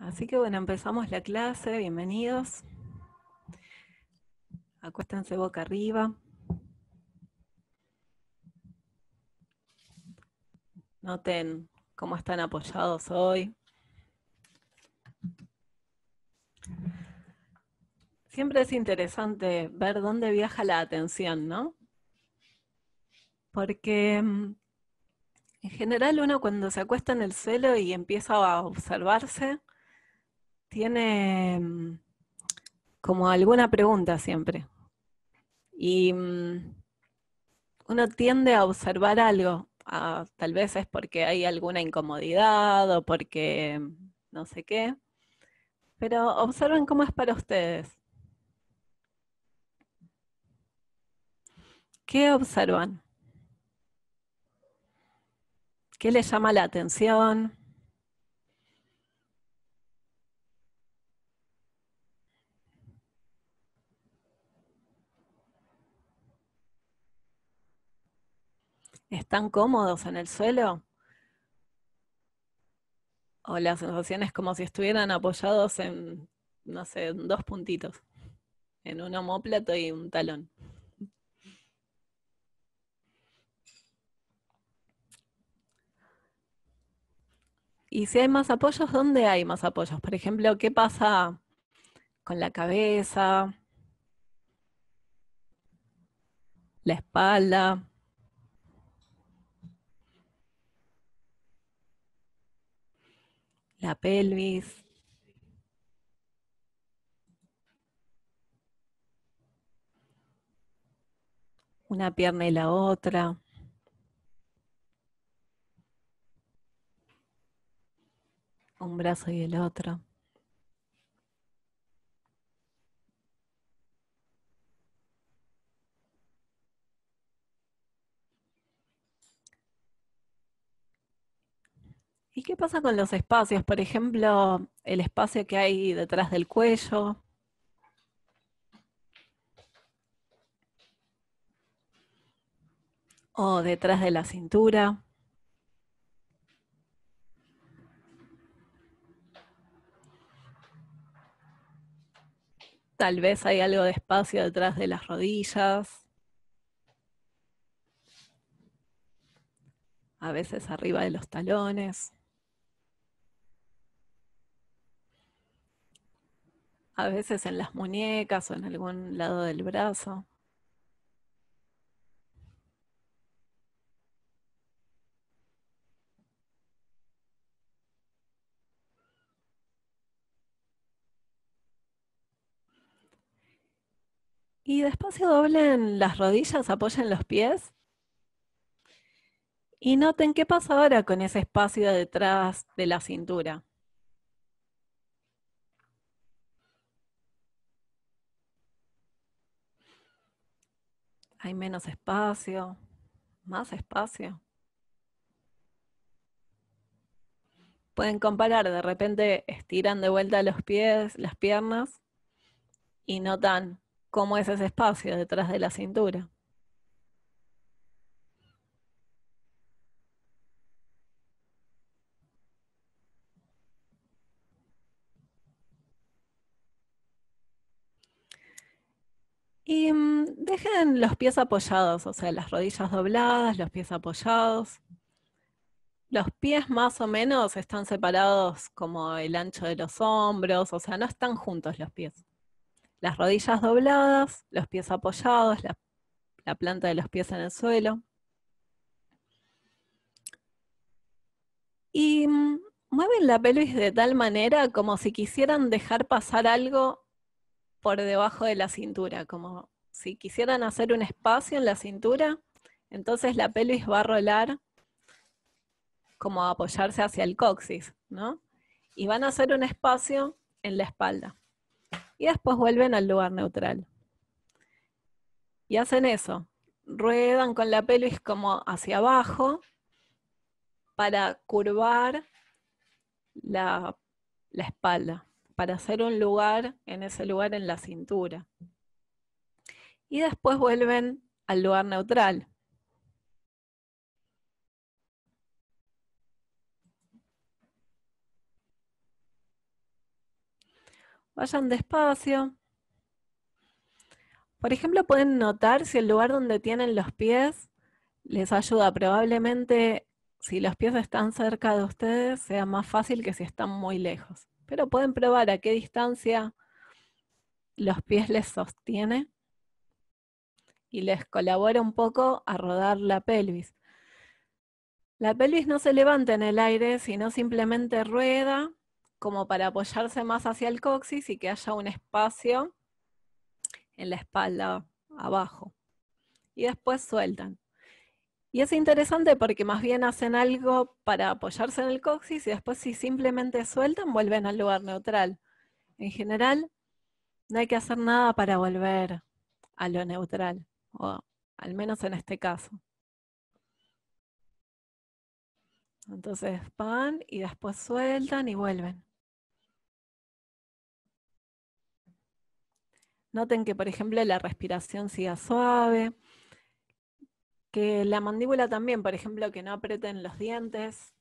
Así que bueno, empezamos la clase, bienvenidos. Acuéstense boca arriba. Noten cómo están apoyados hoy. Siempre es interesante ver dónde viaja la atención, ¿no? Porque mm, en general uno cuando se acuesta en el suelo y empieza a observarse, tiene mm, como alguna pregunta siempre. Y mm, uno tiende a observar algo, ah, tal vez es porque hay alguna incomodidad o porque mm, no sé qué, pero observen cómo es para ustedes. ¿Qué observan? ¿Qué les llama la atención? ¿Están cómodos en el suelo? O la sensación es como si estuvieran apoyados en, no sé, dos puntitos, en un homóplato y un talón. Y si hay más apoyos, ¿dónde hay más apoyos? Por ejemplo, ¿qué pasa con la cabeza? La espalda. la pelvis. Una pierna y la otra. Un brazo y el otro. ¿Y qué pasa con los espacios? Por ejemplo, el espacio que hay detrás del cuello. O detrás de la cintura. Tal vez hay algo de espacio detrás de las rodillas. A veces arriba de los talones. A veces en las muñecas o en algún lado del brazo. Y despacio doblen las rodillas, apoyen los pies. Y noten qué pasa ahora con ese espacio detrás de la cintura. Hay menos espacio, más espacio. Pueden comparar, de repente estiran de vuelta los pies, las piernas y notan cómo es ese espacio detrás de la cintura. Y mm, dejen los pies apoyados, o sea, las rodillas dobladas, los pies apoyados. Los pies más o menos están separados como el ancho de los hombros, o sea, no están juntos los pies. Las rodillas dobladas, los pies apoyados, la, planta de los pies en el suelo. Y mm, mueven la pelvis de tal manera como si quisieran dejar pasar algo por debajo de la cintura, como si quisieran hacer un espacio en la cintura, entonces la pelvis va a rolar como a apoyarse hacia el coxis, ¿no? Y van a hacer un espacio en la espalda. Y después vuelven al lugar neutral. Y hacen eso. Ruedan con la pelvis como hacia abajo para curvar la espalda para hacer un lugar en ese lugar en la cintura. Y después vuelven al lugar neutral. Vayan despacio. Por ejemplo, pueden notar si el lugar donde tienen los pies les ayuda. Probablemente si los pies están cerca de ustedes sea más fácil que si están muy lejos pero pueden probar a qué distancia los pies les sostiene y les colabora un poco a rodar la pelvis. La pelvis no se levanta en el aire, sino simplemente rueda como para apoyarse más hacia el coxis y que haya un espacio en la espalda abajo. Y después sueltan. Y es interesante porque más bien hacen algo para apoyarse en el coxis y después si simplemente sueltan vuelven al lugar neutral. En general, no hay que hacer nada para volver a lo neutral, o al menos en este caso. Entonces van y después sueltan y vuelven. Noten que, por ejemplo, la respiración siga suave que la mandíbula también, por ejemplo, que no aprieten los dientes.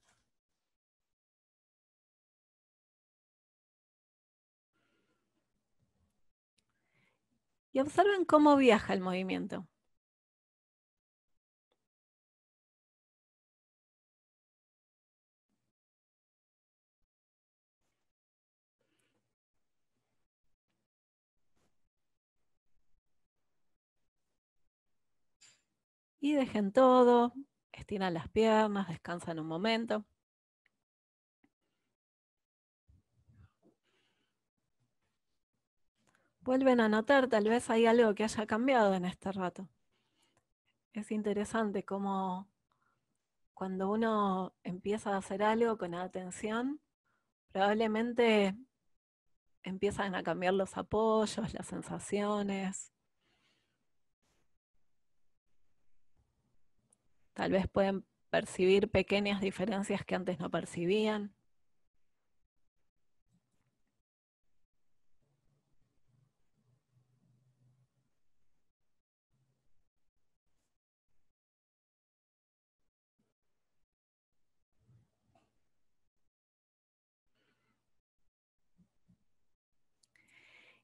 Y observen cómo viaja el movimiento. Y dejen todo, estiran las piernas, descansan un momento. Vuelven a notar, tal vez hay algo que haya cambiado en este rato. Es interesante cómo cuando uno empieza a hacer algo con atención, probablemente empiezan a cambiar los apoyos, las sensaciones, Tal vez pueden percibir pequeñas diferencias que antes no percibían.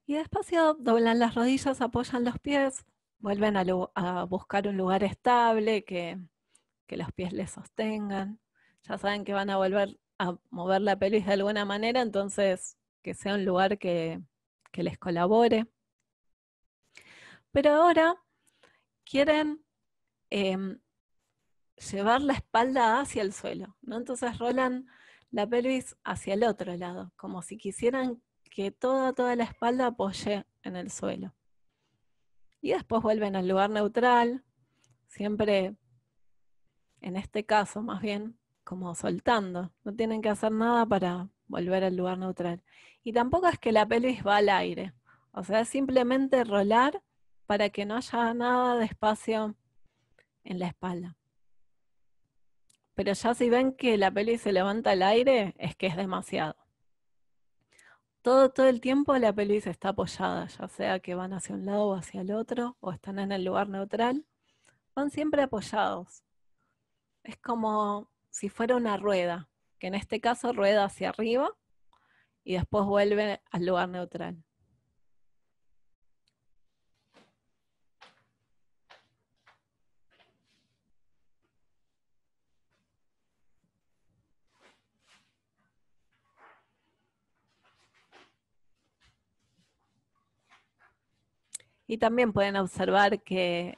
Y despacio doblan las rodillas, apoyan los pies, vuelven a, buscar un lugar estable que que los pies les sostengan. Ya saben que van a volver a mover la pelvis de alguna manera, entonces que sea un lugar que, que les colabore. Pero ahora quieren em, llevar la espalda hacia el suelo, ¿no? Entonces rolan la pelvis hacia el otro lado, como si quisieran que toda, toda la espalda apoye en el suelo. Y después vuelven al lugar neutral, siempre en este caso más bien, como soltando. No tienen que hacer nada para volver al lugar neutral. Y tampoco es que la pelvis va al aire. O sea, es simplemente rolar para que no haya nada de espacio en la espalda. Pero ya si ven que la pelvis se levanta al aire, es que es demasiado. Todo, todo el tiempo la pelvis está apoyada, ya sea que van hacia un lado o hacia el otro, o están en el lugar neutral, van siempre apoyados es como si fuera una rueda, que en este caso rueda hacia arriba y después vuelve al lugar neutral. Y también pueden observar que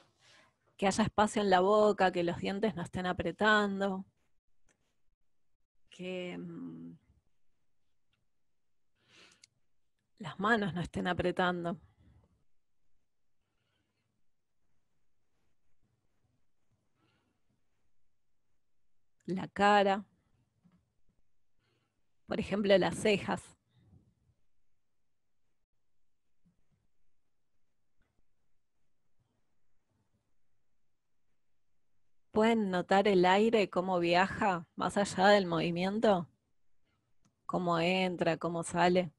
que haya espacio en la boca, que los dientes no estén apretando, que mm, las manos no estén apretando. La cara, por ejemplo, las cejas. ¿Pueden notar el aire, cómo viaja más allá del movimiento? ¿Cómo entra, cómo sale?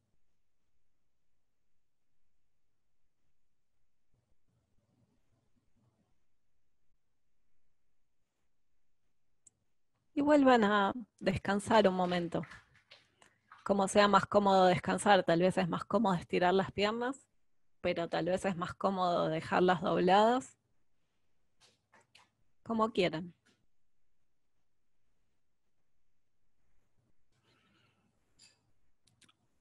Y vuelvan a descansar un momento. Como sea más cómodo descansar, tal vez es más cómodo estirar las piernas, pero tal vez es más cómodo dejarlas dobladas como quieran.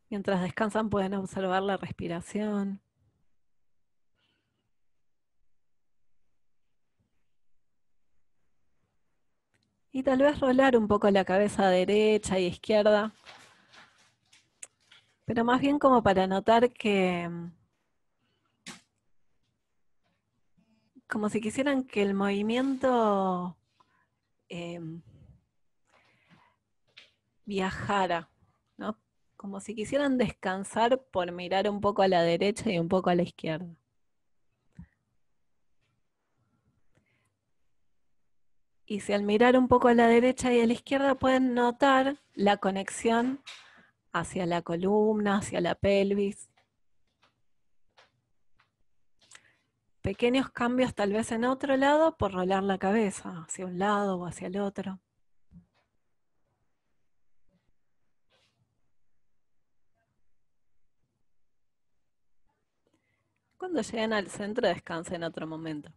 Mientras descansan pueden observar la respiración. Y tal vez rolar un poco la cabeza derecha y izquierda, pero más bien como para notar que como si quisieran que el movimiento em, viajara, ¿no? Como si quisieran descansar por mirar un poco a la derecha y un poco a la izquierda. Y si al mirar un poco a la derecha y a la izquierda pueden notar la conexión hacia la columna, hacia la pelvis, pequeños cambios tal vez en otro lado por rolar la cabeza hacia un lado o hacia el otro. Cuando lleguen al centro descansen otro momento.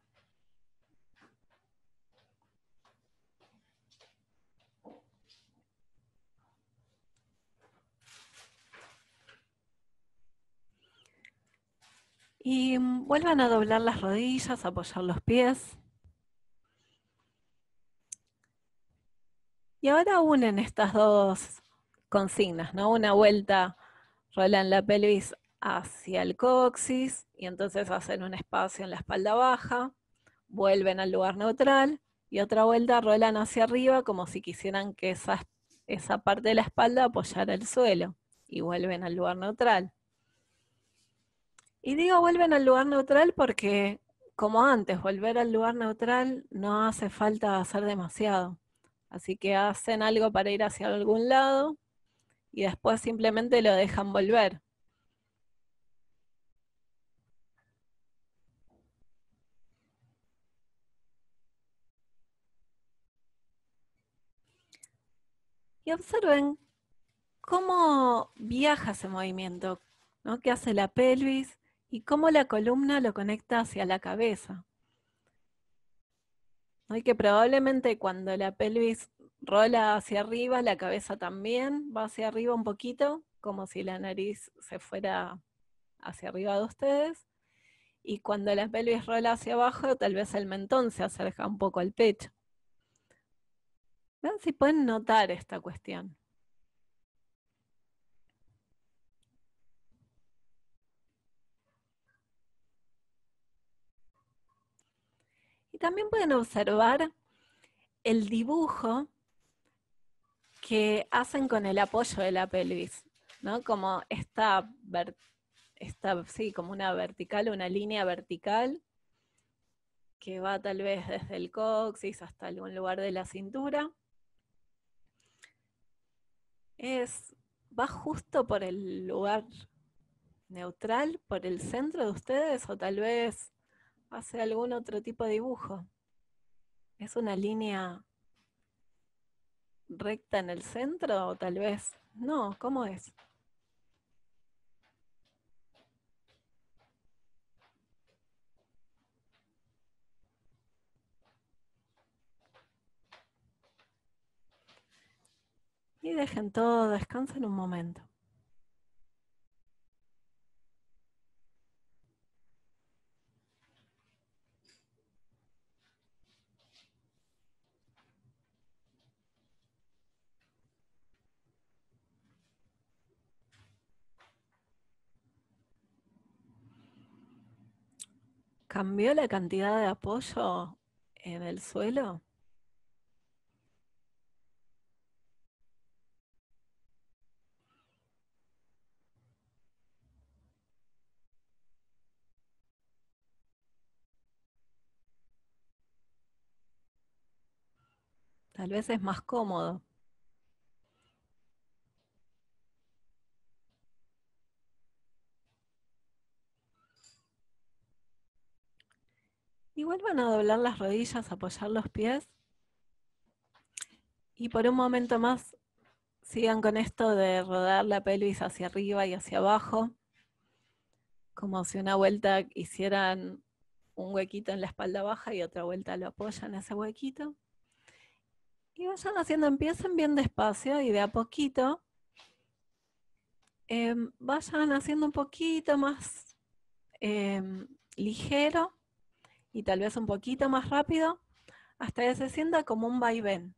Y mm, vuelvan a doblar las rodillas, apoyar los pies. Y ahora unen estas dos consignas, ¿no? Una vuelta, rolan la pelvis hacia el coxis y entonces hacen un espacio en la espalda baja, vuelven al lugar neutral y otra vuelta rolan hacia arriba como si quisieran que esa, esa parte de la espalda apoyara el suelo y vuelven al lugar neutral. Y digo, vuelven al lugar neutral porque, como antes, volver al lugar neutral no hace falta hacer demasiado. Así que hacen algo para ir hacia algún lado y después simplemente lo dejan volver. Y observen cómo viaja ese movimiento, ¿no? ¿Qué hace la pelvis? y cómo la columna lo conecta hacia la cabeza. Hay que probablemente cuando la pelvis rola hacia arriba, la cabeza también va hacia arriba un poquito, como si la nariz se fuera hacia arriba de ustedes. Y cuando la pelvis rola hacia abajo, tal vez el mentón se acerca un poco al pecho. Vean si pueden notar esta cuestión. también pueden observar el dibujo que hacen con el apoyo de la pelvis, ¿no? Como esta, sí, como una vertical, una línea vertical que va tal vez desde el coxis hasta algún lugar de la cintura. Es, va justo por el lugar neutral, por el centro de ustedes o tal vez hace algún otro tipo de dibujo. ¿Es una línea recta en el centro o tal vez? No, ¿cómo es? Y dejen todo, descansen un momento. ¿Cambió la cantidad de apoyo en el suelo? Tal vez es más cómodo Y vuelvan a doblar las rodillas, apoyar los pies. Y por un momento más sigan con esto de rodar la pelvis hacia arriba y hacia abajo, como si una vuelta hicieran un huequito en la espalda baja y otra vuelta lo apoyan ese huequito. Y vayan haciendo, empiecen bien despacio y de a poquito em, vayan haciendo un poquito más em, ligero y tal vez un poquito más rápido, hasta que se sienta como un vaivén.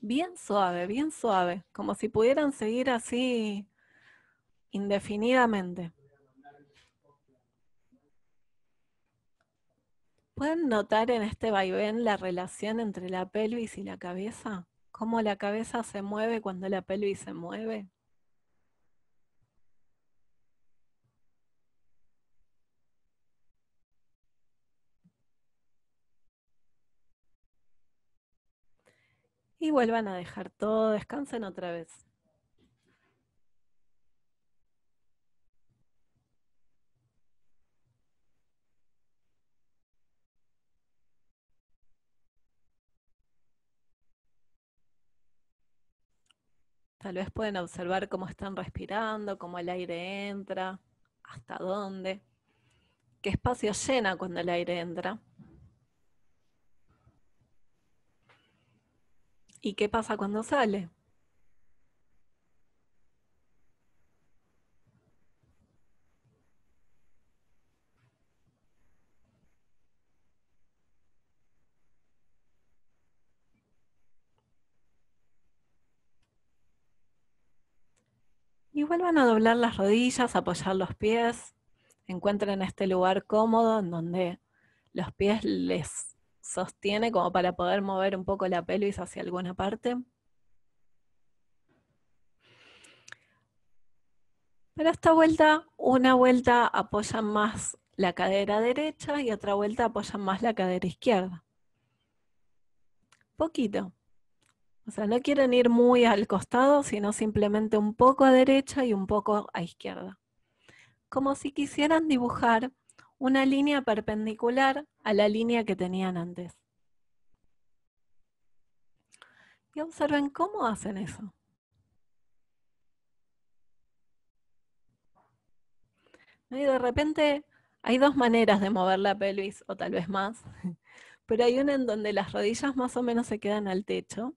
Bien suave, bien suave, como si pudieran seguir así indefinidamente. ¿Pueden notar en este vaivén la relación entre la pelvis y la cabeza? ¿Cómo la cabeza se mueve cuando la pelvis se mueve? Y vuelvan a dejar todo, descansen otra vez. Tal vez pueden observar cómo están respirando, cómo el aire entra, hasta dónde, qué espacio llena cuando el aire entra. ¿Y qué pasa cuando sale? Y vuelvan a doblar las rodillas, apoyar los pies. Encuentren este lugar cómodo en donde los pies les sostiene como para poder mover un poco la pelvis hacia alguna parte. Para esta vuelta, una vuelta apoyan más la cadera derecha y otra vuelta apoyan más la cadera izquierda. Poquito. O sea, no quieren ir muy al costado, sino simplemente un poco a derecha y un poco a izquierda. Como si quisieran dibujar una línea perpendicular a la línea que tenían antes. Y observen cómo hacen eso. Y de repente hay dos maneras de mover la pelvis, o tal vez más, pero hay una en donde las rodillas más o menos se quedan al techo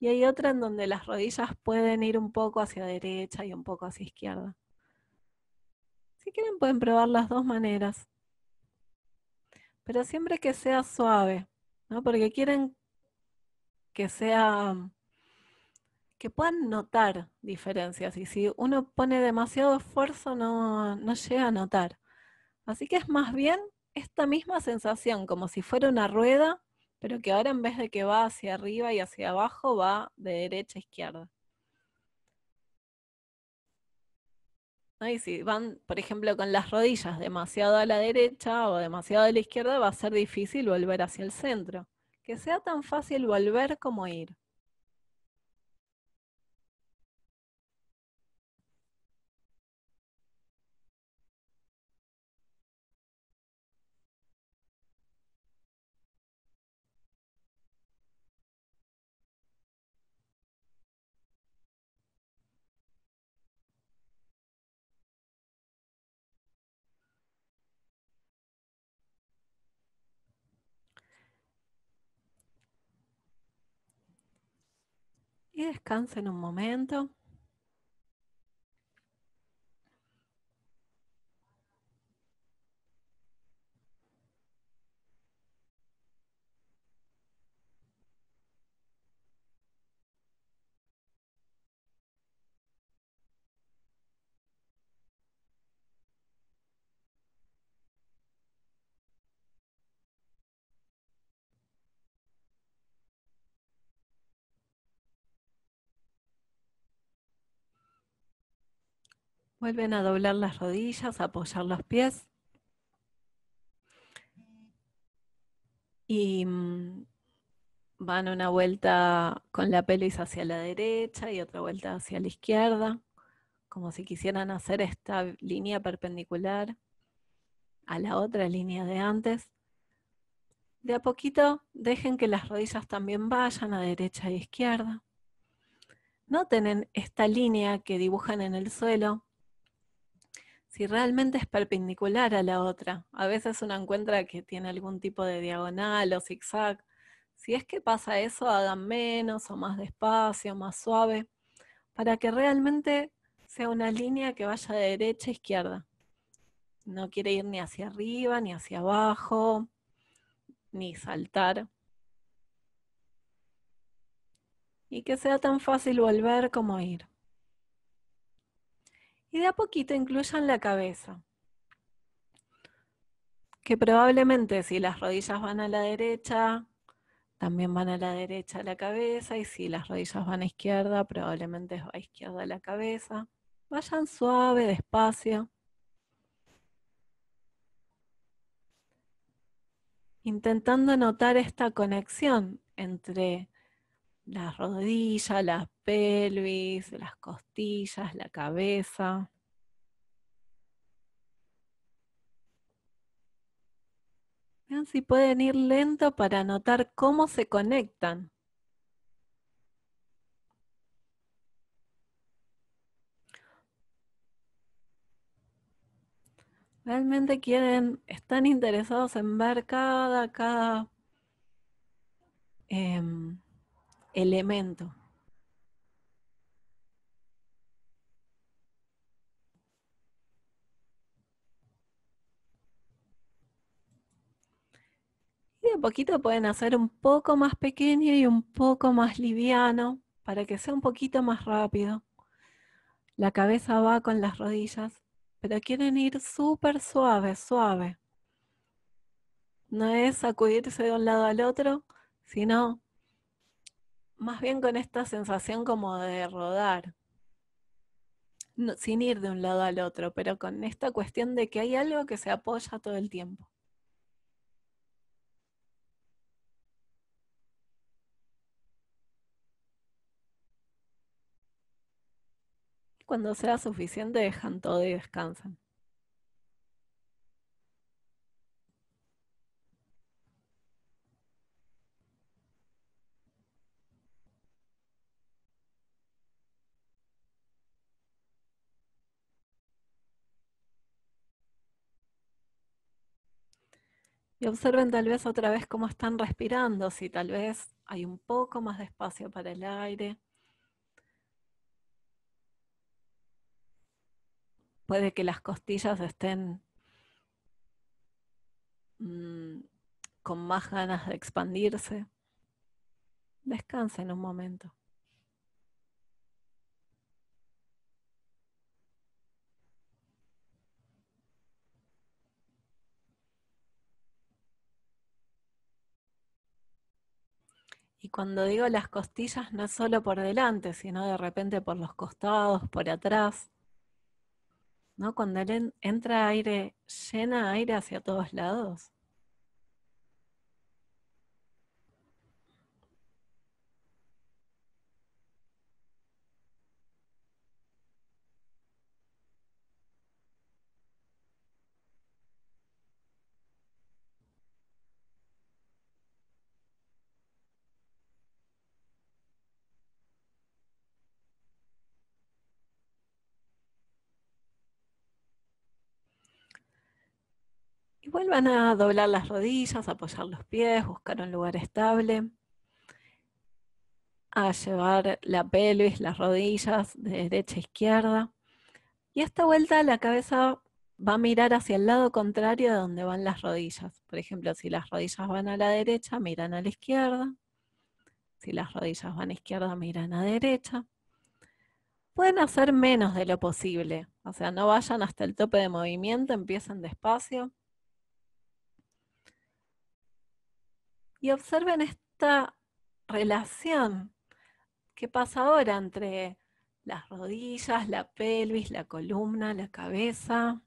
y hay otra en donde las rodillas pueden ir un poco hacia derecha y un poco hacia izquierda. Si quieren pueden probar las dos maneras. Pero siempre que sea suave, ¿no? Porque quieren que sea que puedan notar diferencias y si uno pone demasiado esfuerzo no, no llega a notar. Así que es más bien esta misma sensación, como si fuera una rueda, pero que ahora en vez de que va hacia arriba y hacia abajo, va de derecha a izquierda. Y si van, por ejemplo, con las rodillas demasiado a la derecha o demasiado a la izquierda, va a ser difícil volver hacia el centro. Que sea tan fácil volver como ir. en un momento. Vuelven a doblar las rodillas, a apoyar los pies. Y mm, van una vuelta con la pelvis hacia la derecha y otra vuelta hacia la izquierda, como si quisieran hacer esta línea perpendicular a la otra línea de antes. De a poquito dejen que las rodillas también vayan a derecha e izquierda. Noten esta línea que dibujan en el suelo si realmente es perpendicular a la otra. A veces uno encuentra que tiene algún tipo de diagonal o zigzag. Si es que pasa eso, hagan menos o más despacio, más suave, para que realmente sea una línea que vaya de derecha a izquierda. No quiere ir ni hacia arriba, ni hacia abajo, ni saltar. Y que sea tan fácil volver como ir de a poquito incluyan la cabeza. Que probablemente si las rodillas van a la derecha, también van a la derecha la cabeza y si las rodillas van a izquierda, probablemente va a izquierda la cabeza. Vayan suave, despacio. Intentando notar esta conexión entre las rodillas, las pelvis, las costillas, la cabeza. Vean si pueden ir lento para notar cómo se conectan. Realmente quieren, están interesados en ver cada, cada em, elemento. Y de poquito pueden hacer un poco más pequeño y un poco más liviano para que sea un poquito más rápido. La cabeza va con las rodillas, pero quieren ir súper suave, suave. No es sacudirse de un lado al otro, sino más bien con esta sensación como de rodar, sin ir de un lado al otro, pero con esta cuestión de que hay algo que se apoya todo el tiempo. Cuando sea suficiente, dejan todo y descansan. Y observen tal vez otra vez cómo están respirando, si tal vez hay un poco más de espacio para el aire. Puede que las costillas estén mm, con más ganas de expandirse. Descansen un momento. Y cuando digo las costillas, no solo por delante, sino de repente por los costados, por atrás. ¿No? Cuando entra aire, llena aire hacia todos lados. vuelvan a doblar las rodillas, apoyar los pies, buscar un lugar estable. A llevar la pelvis, las rodillas de derecha a izquierda. Y esta vuelta la cabeza va a mirar hacia el lado contrario de donde van las rodillas. Por ejemplo, si las rodillas van a la derecha, miran a la izquierda. Si las rodillas van a izquierda, miran a derecha. Pueden hacer menos de lo posible. O sea, no vayan hasta el tope de movimiento, empiecen despacio. Y observen esta relación. que pasa ahora entre las rodillas, la pelvis, la columna, la cabeza?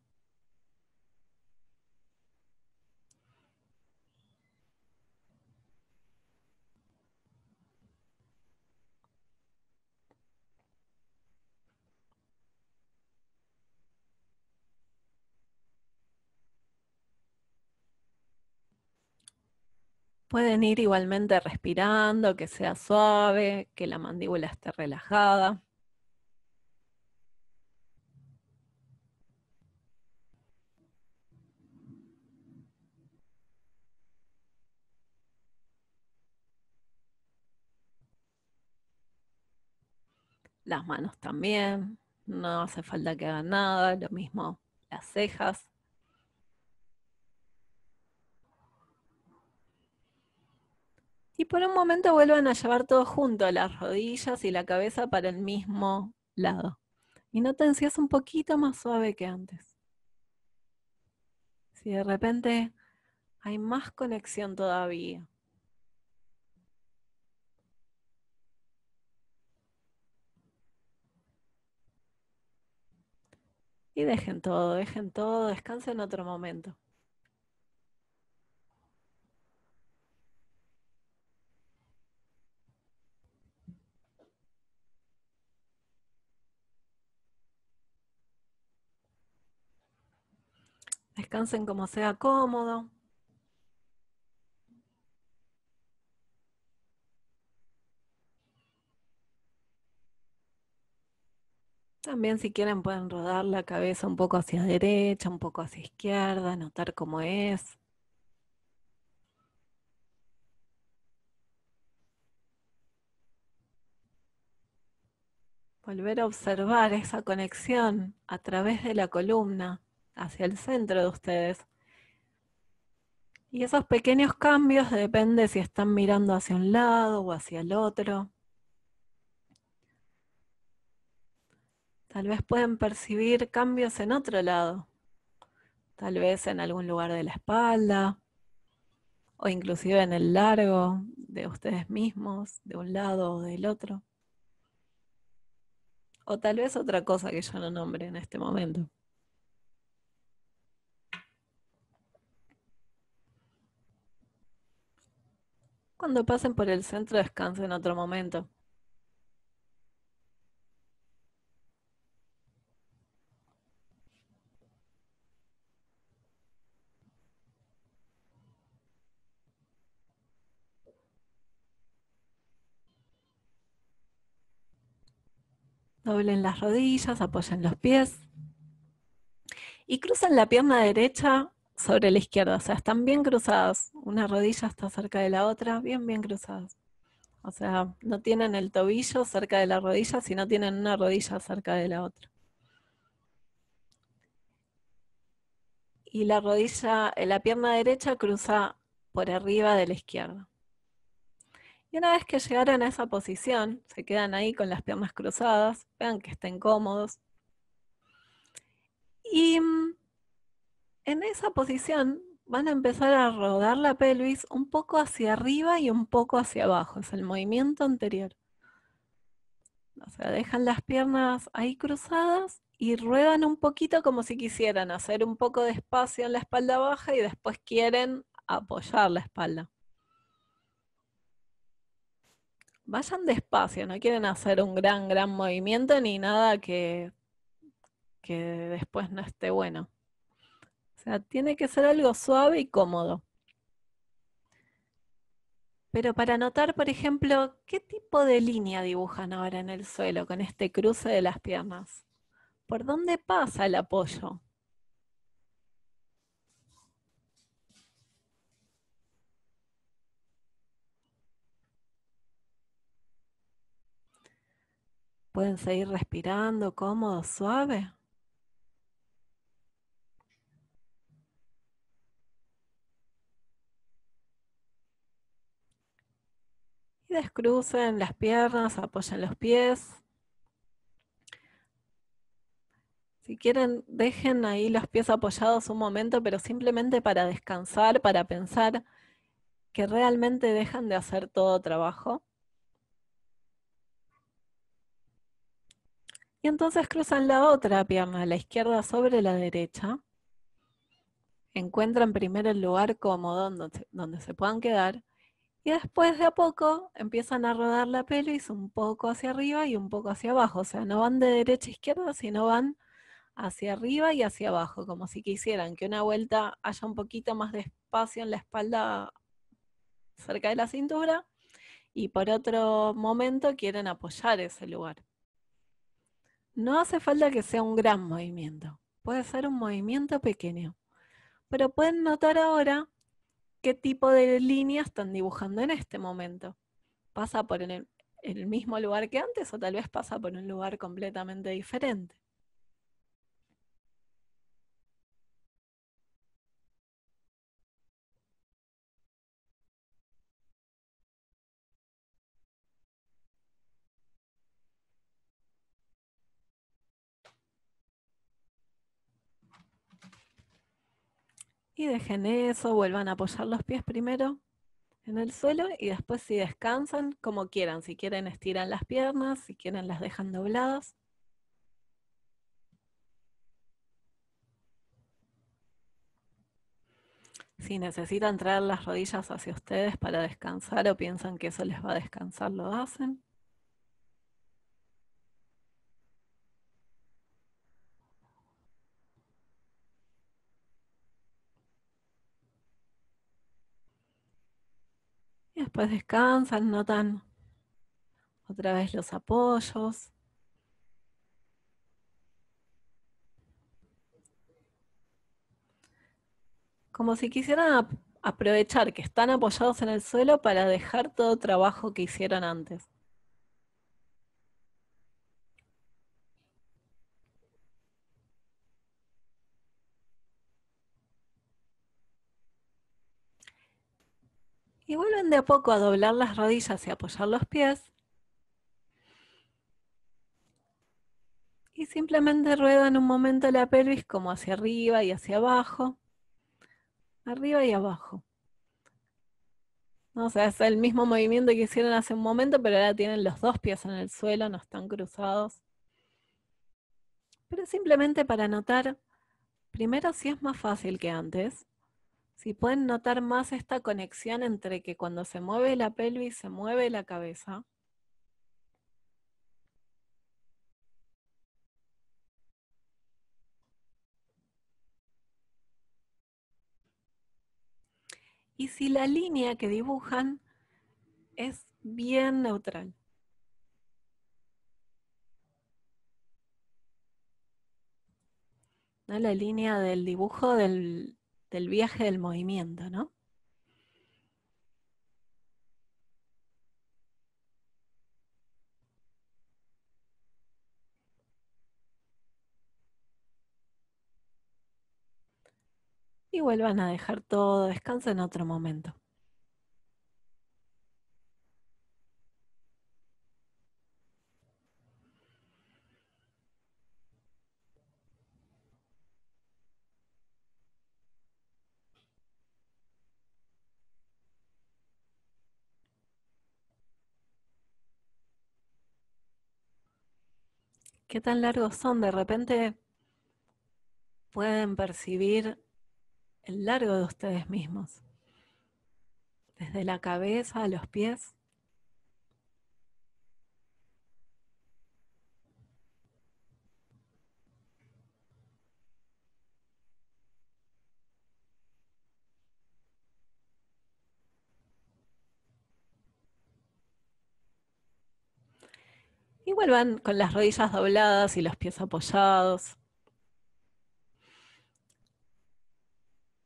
Pueden ir igualmente respirando, que sea suave, que la mandíbula esté relajada. Las manos también, no hace falta que hagan nada, lo mismo las cejas. por un momento vuelvan a llevar todo junto, las rodillas y la cabeza para el mismo lado. Y noten si es un poquito más suave que antes. Si de repente hay más conexión todavía. Y dejen todo, dejen todo, descansen otro momento. Descansen como sea cómodo. También si quieren pueden rodar la cabeza un poco hacia derecha, un poco hacia izquierda, notar cómo es. Volver a observar esa conexión a través de la columna hacia el centro de ustedes. Y esos pequeños cambios depende si están mirando hacia un lado o hacia el otro. Tal vez pueden percibir cambios en otro lado, tal vez en algún lugar de la espalda o inclusive en el largo de ustedes mismos, de un lado o del otro. O tal vez otra cosa que yo no nombre en este momento. Cuando pasen por el centro, descansen otro momento. Doblen las rodillas, apoyen los pies y cruzan la pierna derecha sobre la izquierda, o sea, están bien cruzadas, una rodilla está cerca de la otra, bien, bien cruzadas. O sea, no tienen el tobillo cerca de la rodilla, sino tienen una rodilla cerca de la otra. Y la rodilla, eh, la pierna derecha cruza por arriba de la izquierda. Y una vez que llegaron a esa posición, se quedan ahí con las piernas cruzadas, vean que estén cómodos. Y mm, en esa posición van a empezar a rodar la pelvis un poco hacia arriba y un poco hacia abajo, es el movimiento anterior. O sea, dejan las piernas ahí cruzadas y ruedan un poquito como si quisieran hacer un poco de espacio en la espalda baja y después quieren apoyar la espalda. Vayan despacio, no quieren hacer un gran, gran movimiento ni nada que, que después no esté bueno. O sea, tiene que ser algo suave y cómodo. Pero para notar, por ejemplo, qué tipo de línea dibujan ahora en el suelo con este cruce de las piernas. ¿Por dónde pasa el apoyo? Pueden seguir respirando cómodo, suave. Y descrucen las piernas, apoyen los pies. Si quieren, dejen ahí los pies apoyados un momento, pero simplemente para descansar, para pensar que realmente dejan de hacer todo trabajo. Y entonces cruzan la otra pierna, la izquierda sobre la derecha. Encuentran primero el lugar cómodo donde, donde se puedan quedar y después de a poco empiezan a rodar la pelvis un poco hacia arriba y un poco hacia abajo. O sea, no van de derecha a izquierda, sino van hacia arriba y hacia abajo, como si quisieran que una vuelta haya un poquito más de espacio en la espalda cerca de la cintura y por otro momento quieren apoyar ese lugar. No hace falta que sea un gran movimiento, puede ser un movimiento pequeño, pero pueden notar ahora qué tipo de línea están dibujando en este momento. ¿Pasa por el, el mismo lugar que antes o tal vez pasa por un lugar completamente diferente? Y dejen eso, vuelvan a apoyar los pies primero en el suelo y después si descansan, como quieran. Si quieren estiran las piernas, si quieren las dejan dobladas. Si necesitan traer las rodillas hacia ustedes para descansar o piensan que eso les va a descansar, lo hacen. después descansan, notan otra vez los apoyos. Como si quisieran aprovechar que están apoyados en el suelo para dejar todo trabajo que hicieron antes. de a poco a doblar las rodillas y apoyar los pies. Y simplemente rueda en un momento la pelvis como hacia arriba y hacia abajo. Arriba y abajo. O sea, es el mismo movimiento que hicieron hace un momento, pero ahora tienen los dos pies en el suelo, no están cruzados. Pero simplemente para notar, primero si es más fácil que antes. Si pueden notar más esta conexión entre que cuando se mueve la pelvis se mueve la cabeza. Y si la línea que dibujan es bien neutral. La línea del dibujo del, del viaje del movimiento, ¿no? Y vuelvan a dejar todo, descanso en otro momento. ¿Qué tan largos son? De repente pueden percibir el largo de ustedes mismos, desde la cabeza a los pies. van con las rodillas dobladas y los pies apoyados.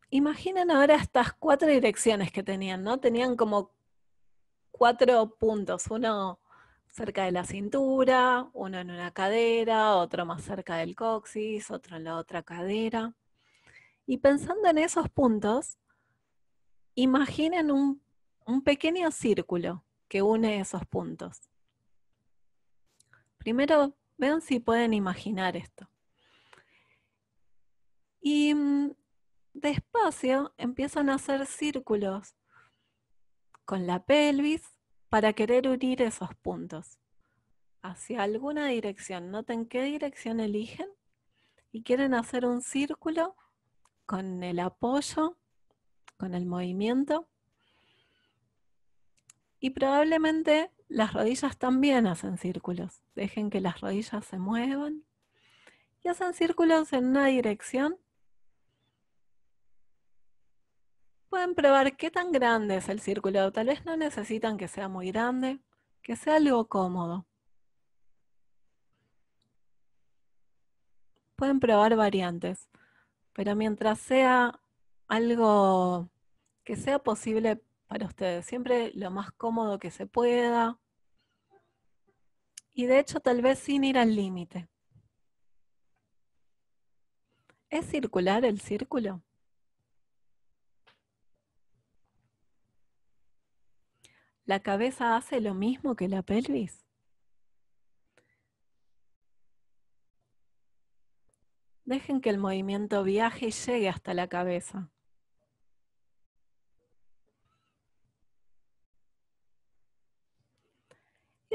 Imaginen ahora estas cuatro direcciones que tenían, ¿no? Tenían como cuatro puntos, uno cerca de la cintura, uno en una cadera, otro más cerca del coxis, otro en la otra cadera. Y pensando en esos puntos, imaginen un pequeño círculo que une esos puntos. Primero, vean si pueden imaginar esto. Y mm, despacio empiezan a hacer círculos con la pelvis para querer unir esos puntos hacia alguna dirección. Noten qué dirección eligen y quieren hacer un círculo con el apoyo, con el movimiento y probablemente las rodillas también hacen círculos. Dejen que las rodillas se muevan y hacen círculos en una dirección. Pueden probar qué tan grande es el círculo. Tal vez no necesitan que sea muy grande, que sea algo cómodo. Pueden probar variantes, pero mientras sea algo que sea posible para ustedes, siempre lo más cómodo que se pueda. Y de hecho, tal vez sin ir al límite. ¿Es circular el círculo? ¿La cabeza hace lo mismo que la pelvis? Dejen que el movimiento viaje y llegue hasta la cabeza.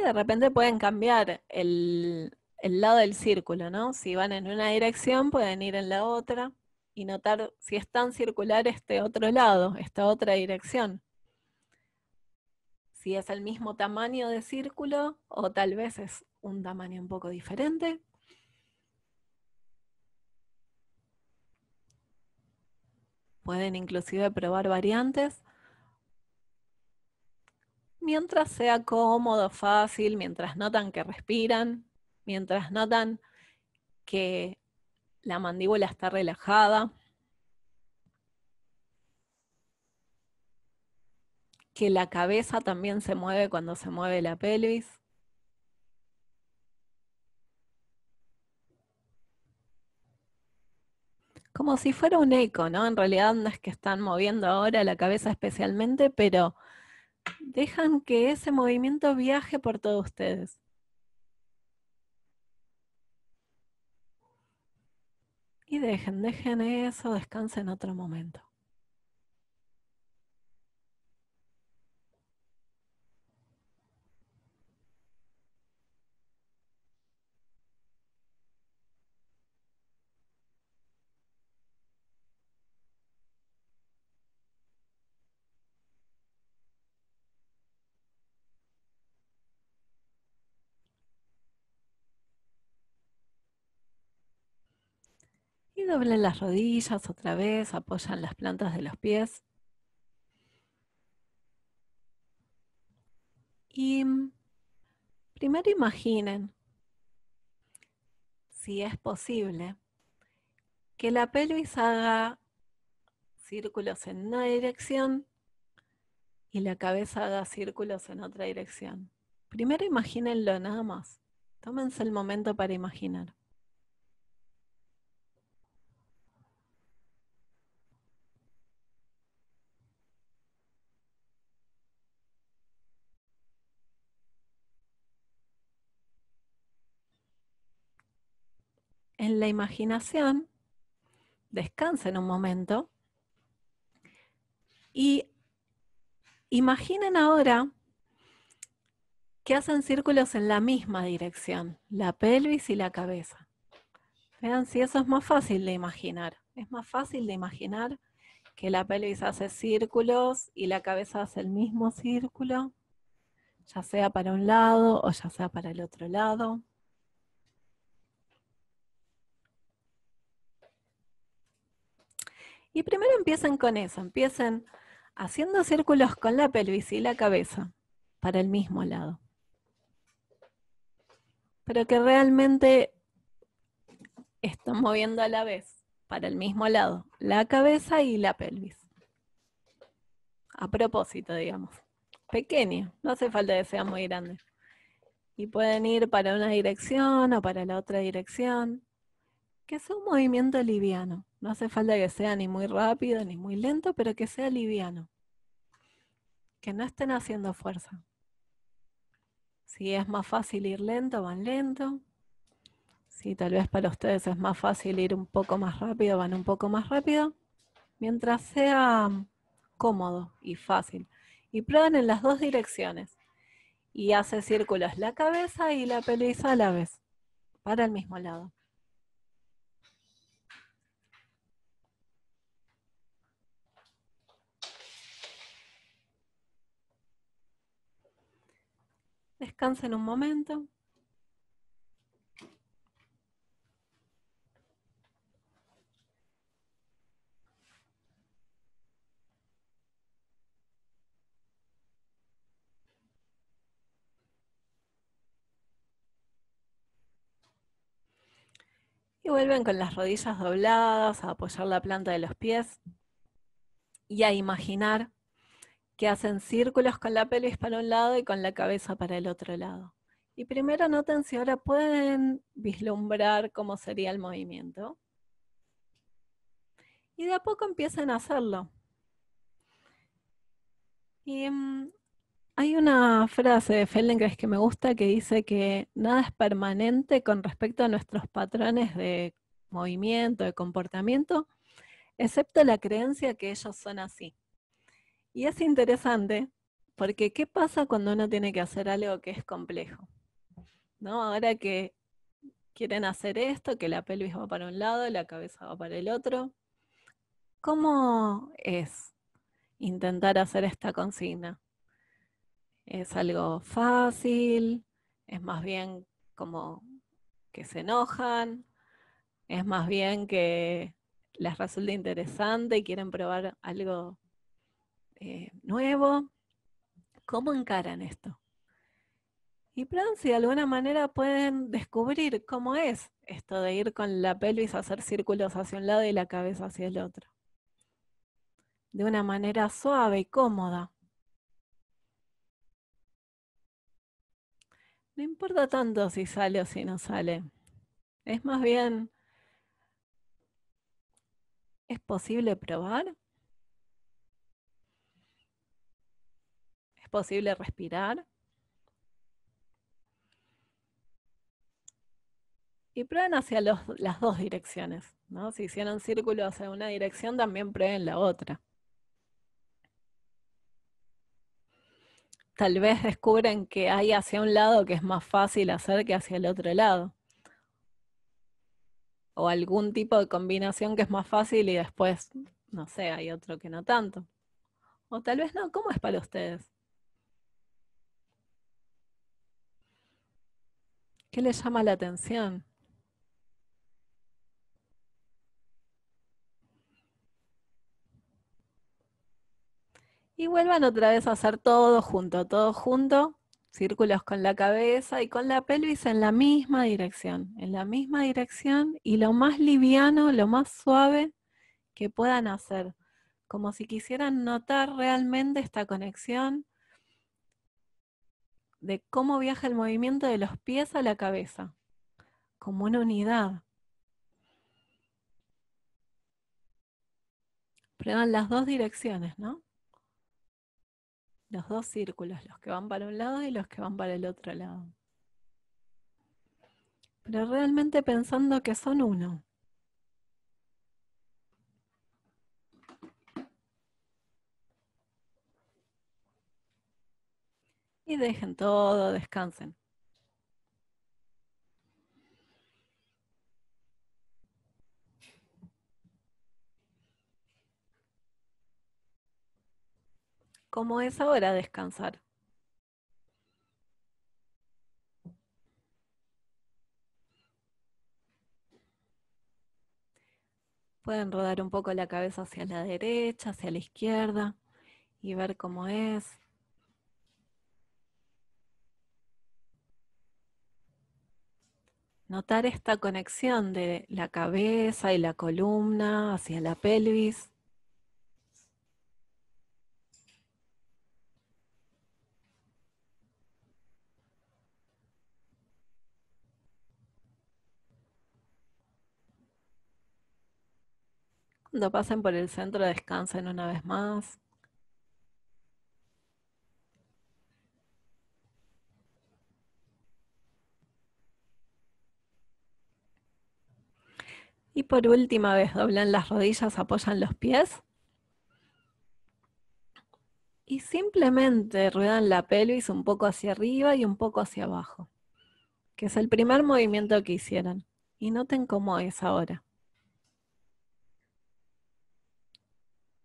de repente pueden cambiar el, lado del círculo, ¿no? Si van en una dirección, pueden ir en la otra y notar si es tan circular este otro lado, esta otra dirección. Si es el mismo tamaño de círculo o tal vez es un tamaño un poco diferente. Pueden inclusive probar variantes mientras sea cómodo, fácil, mientras notan que respiran, mientras notan que la mandíbula está relajada, que la cabeza también se mueve cuando se mueve la pelvis. Como si fuera un eco, ¿no? En realidad no es que están moviendo ahora la cabeza especialmente, pero Dejan que ese movimiento viaje por todos ustedes. Y dejen, dejen eso, descansen otro momento. doblen las rodillas otra vez, apoyan las plantas de los pies. Y mm, primero imaginen, si es posible, que la pelvis haga círculos en una dirección y la cabeza haga círculos en otra dirección. Primero imagínenlo nada más. Tómense el momento para imaginar. la imaginación, descansen un momento y imaginen ahora que hacen círculos en la misma dirección, la pelvis y la cabeza. Vean si eso es más fácil de imaginar. Es más fácil de imaginar que la pelvis hace círculos y la cabeza hace el mismo círculo, ya sea para un lado o ya sea para el otro lado. Y primero empiecen con eso, empiecen haciendo círculos con la pelvis y la cabeza para el mismo lado. Pero que realmente están moviendo a la vez, para el mismo lado, la cabeza y la pelvis. A propósito, digamos. Pequeño, no hace falta que sea muy grande. Y pueden ir para una dirección o para la otra dirección. Que es un movimiento liviano. No hace falta que sea ni muy rápido ni muy lento, pero que sea liviano. Que no estén haciendo fuerza. Si es más fácil ir lento, van lento. Si tal vez para ustedes es más fácil ir un poco más rápido, van un poco más rápido. Mientras sea mm, cómodo y fácil. Y prueben en las dos direcciones. Y hace círculos la cabeza y la pelvis a la vez, para el mismo lado. Descansen un momento. Y vuelven con las rodillas dobladas a apoyar la planta de los pies y a imaginar que hacen círculos con la pelvis para un lado y con la cabeza para el otro lado. Y primero noten si ahora pueden vislumbrar cómo sería el movimiento. Y de a poco empiezan a hacerlo. Y mm, hay una frase de Feldenkrais que me gusta que dice que nada es permanente con respecto a nuestros patrones de movimiento, de comportamiento, excepto la creencia que ellos son así. Y es interesante porque ¿qué pasa cuando uno tiene que hacer algo que es complejo? ¿No? Ahora que quieren hacer esto, que la pelvis va para un lado, la cabeza va para el otro. ¿Cómo es intentar hacer esta consigna? ¿Es algo fácil? ¿Es más bien como que se enojan? ¿Es más bien que les resulte interesante y quieren probar algo eh, nuevo. ¿Cómo encaran esto? Y Plan, si de alguna manera pueden descubrir cómo es esto de ir con la pelvis a hacer círculos hacia un lado y la cabeza hacia el otro. De una manera suave y cómoda. No importa tanto si sale o si no sale. Es más bien, ¿es posible probar? posible respirar. Y prueben hacia las dos direcciones, Si hicieron círculo hacia una dirección, también prueben la otra. Tal vez descubren que hay hacia un lado que es más fácil hacer que hacia el otro lado. O algún tipo de combinación que es más fácil y después, no sé, hay otro que no tanto. O tal vez no, ¿cómo es para ustedes? ¿Qué les llama la atención? Y vuelvan otra vez a hacer todo junto, todo junto, círculos con la cabeza y con la pelvis en la misma dirección, en la misma dirección y lo más liviano, lo más suave que puedan hacer, como si quisieran notar realmente esta conexión de cómo viaja el movimiento de los pies a la cabeza, como una unidad. Prueban las dos direcciones, ¿no? Los dos círculos, los que van para un lado y los que van para el otro lado. Pero realmente pensando que son uno. y dejen todo, descansen. ¿Cómo es ahora descansar? Pueden rodar un poco la cabeza hacia la derecha, hacia la izquierda y ver cómo es. Notar esta conexión de la cabeza y la columna hacia la pelvis. Cuando pasen por el centro, descansen una vez más. Y por última vez, doblan las rodillas, apoyan los pies. Y simplemente ruedan la pelvis un poco hacia arriba y un poco hacia abajo, que es el primer movimiento que hicieron. Y noten cómo es ahora.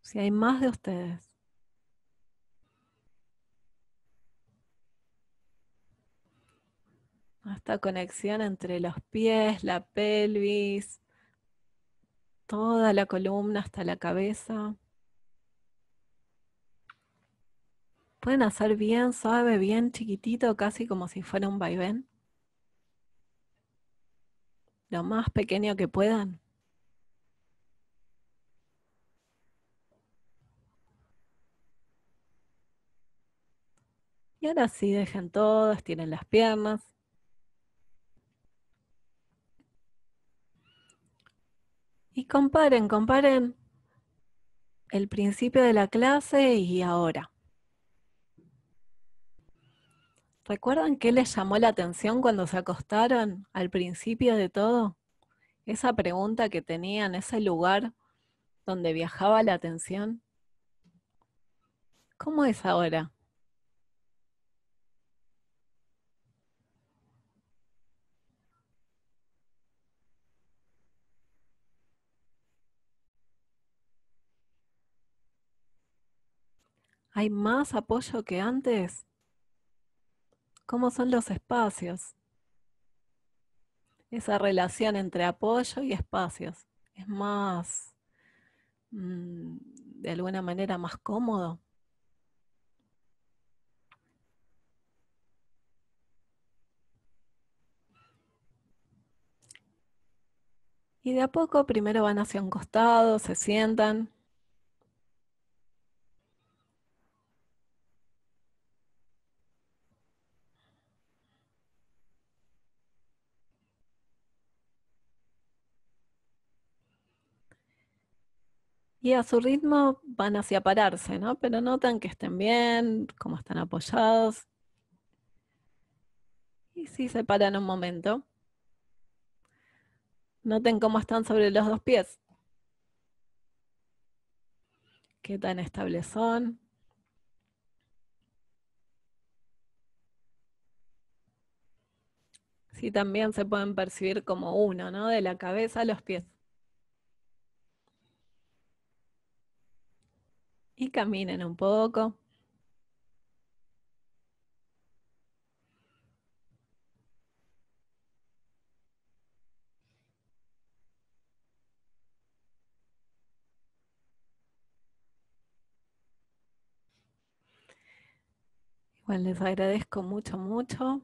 Si hay más de ustedes. esta conexión entre los pies, la pelvis, toda la columna hasta la cabeza. Pueden hacer bien suave, bien chiquitito, casi como si fuera un vaivén. Lo más pequeño que puedan. Y ahora sí, dejen todo, estiren las piernas. Y comparen, comparen el principio de la clase y ahora. ¿Recuerdan qué les llamó la atención cuando se acostaron al principio de todo? Esa pregunta que tenían, ese lugar donde viajaba la atención. ¿Cómo es ahora? ¿Hay más apoyo que antes? ¿Cómo son los espacios? Esa relación entre apoyo y espacios. ¿Es más, mm, de alguna manera, más cómodo? Y de a poco primero van hacia un costado, se sientan, y a su ritmo van hacia pararse, ¿no? Pero notan que estén bien, cómo están apoyados. Y si se paran un momento, noten cómo están sobre los dos pies. Qué tan estables son. Si también se pueden percibir como uno, ¿no? De la cabeza a los pies. Y caminen un poco. Igual les agradezco mucho, mucho